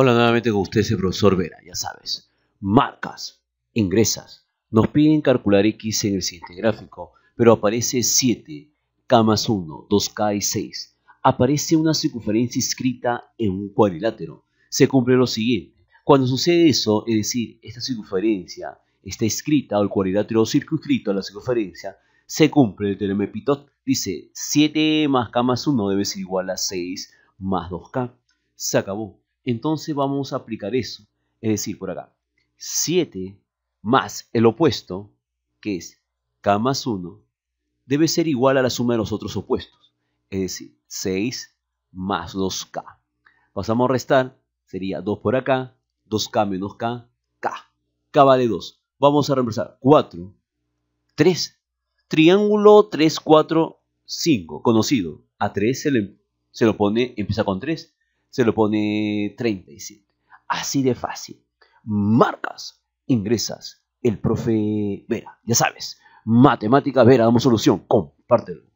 Hola nuevamente con ustedes el profesor Vera, ya sabes. Marcas, ingresas. Nos piden calcular X en el siguiente gráfico, pero aparece 7, k más 1, 2K y 6. Aparece una circunferencia inscrita en un cuadrilátero. Se cumple lo siguiente. Cuando sucede eso, es decir, esta circunferencia está escrita o el cuadrilátero circunscrito a la circunferencia, se cumple el teorema Pitot. Dice 7 más k más 1 debe ser igual a 6 más 2k. Se acabó entonces vamos a aplicar eso. Es decir, por acá, 7 más el opuesto, que es k más 1, debe ser igual a la suma de los otros opuestos. Es decir, 6 más 2k. Pasamos a restar, sería 2 por acá, 2k menos k, k. k vale 2. Vamos a reemplazar 4, 3. Triángulo 3, 4, 5, conocido. A 3 se, se lo pone, empieza con 3 se lo pone 37. Así de fácil. Marcas, ingresas. El profe Vera, ya sabes. Matemática Vera, damos solución. Compártelo.